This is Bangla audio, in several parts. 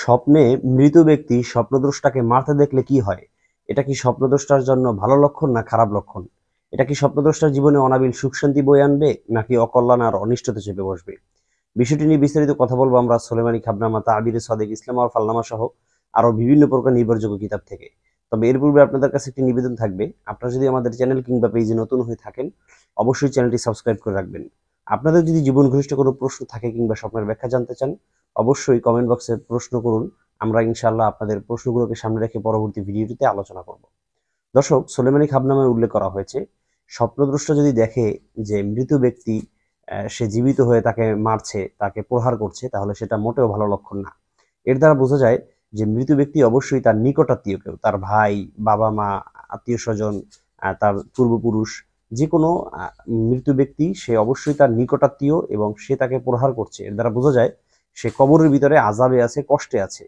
স্বপ্নে মৃত ব্যক্তি স্বপ্নদ্রষ্টাকে মারতে দেখলে কি হয় এটা কি স্বপ্নদ্রষ্টার জন্য ভালো লক্ষণ না খারাপ লক্ষণ এটা কি স্বপ্নদ্রষ্টার জীবনে অনাবিল সুখ শান্তি বই আনবে নাকি অকল্যাণ আর অনিষ্টতে চেপে বসবে বিষয়টি নিয়ে বিস্তারিত কথা বলবো আমরা সোলেমানি খাবনামা তাবির সাদেক ইসলাম আর ফাল্নামা সহ আরও বিভিন্ন প্রকার নির্ভরযোগ্য কিতাব থেকে তবে এর পূর্বে আপনাদের কাছে একটি নিবেদন থাকবে আপনারা যদি আমাদের চ্যানেল কিংবা পেজে নতুন হয়ে থাকেন অবশ্যই চ্যানেলটি সাবস্ক্রাইব করে রাখবেন আপনাদের যদি জীবন ঘনিষ্ঠ কোনো প্রশ্ন থাকে কিংবা স্বপ্নের ব্যাখ্যা জানতে চান অবশ্যই কমেন্ট বক্সে প্রশ্ন করুন আমরা ইনশাল্লাহ আপনাদের প্রশ্নগুলোকে সামনে রেখে পরবর্তী ভিডিওটিতে আলোচনা করব দর্শক সোলেমানি খাব নামে উল্লেখ করা হয়েছে স্বপ্নদ্রষ্টা যদি দেখে যে মৃত ব্যক্তি সে জীবিত হয়ে তাকে মারছে তাকে প্রহার করছে তাহলে সেটা মোটেও ভালো লক্ষণ না এর দ্বারা বোঝা যায় যে মৃত ব্যক্তি অবশ্যই তার নিকটাত্মীয় কেউ তার ভাই বাবা মা আত্মীয় স্বজন তার পূর্বপুরুষ যে কোনো মৃত ব্যক্তি সে অবশ্যই তার নিকটাত্মীয় এবং সে তাকে প্রহার করছে এর দ্বারা বোঝা যায় সে কবরের ভিতরে আজাবে আছে কষ্টে আছে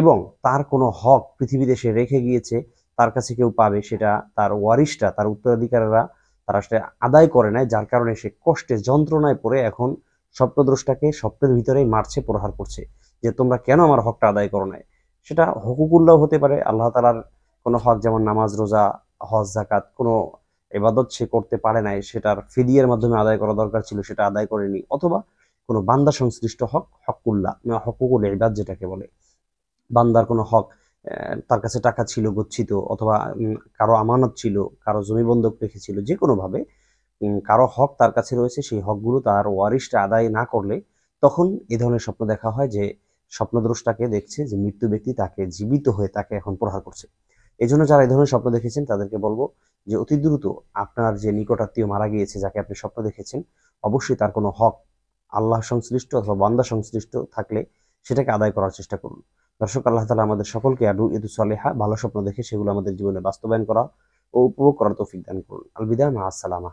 এবং তার কোনো হক পৃথিবীতে সে রেখে গিয়েছে তার কাছে কেউ পাবে সেটা তার ওয়ারিশটা তার উত্তরাধিকারীরা তারা সেটা আদায় করে নাই যার কারণে সে কষ্টে যন্ত্রণায় পড়ে এখন স্বপ্নদ্রষ্টাকে স্বপ্নের ভিতরেই মারছে প্রহার করছে যে তোমরা কেন আমার হকটা আদায় করো নাই সেটা হকুকুল্লাও হতে পারে আল্লাহ তালার কোনো হক যেমন নামাজ রোজা হজ জাকাত কোনো এবাদত সে করতে পারে নাই সেটার ফিদিয়ার মাধ্যমে আদায় করা দরকার ছিল সেটা আদায় করেনি অথবা কোনো বান্দা সংশ্লিষ্ট হক হকুল্লা হকুকুল ইবাদ যেটাকে বলে বান্দার কোনো হক তার কাছে টাকা ছিল গচ্ছিত অথবা কারো আমানত ছিল কারো জমি বন্ধক রেখেছিল যে কোনোভাবে কারো হক তার কাছে রয়েছে সেই হকগুলো তার ওয়ারিশটা আদায় না করলে তখন এ ধরনের স্বপ্ন দেখা হয় যে স্বপ্নদ্রষ্টাকে দেখছে যে মৃত্যু ব্যক্তি তাকে জীবিত হয়ে তাকে এখন প্রহার করছে এই জন্য যারা এই ধরনের স্বপ্ন দেখেছেন তাদেরকে বলবো যে অতি দ্রুত আপনার যে নিকটাত্মীয় মারা গিয়েছে যাকে আপনি স্বপ্ন দেখেছেন অবশ্যই তার কোনো হক আল্লাহ সংশ্লিষ্ট অথবা বান্দা সংশ্লিষ্ট থাকলে সেটাকে আদায় করার চেষ্টা করুন দর্শক আল্লাহ তালা আমাদের সকলকে আডু ইদু সালেহা ভালো স্বপ্ন দেখে সেগুলো আমাদের জীবনে বাস্তবায়ন করা ও উপভোগ করার তৌফিক দান করুন আলবিদা মা আসসালামা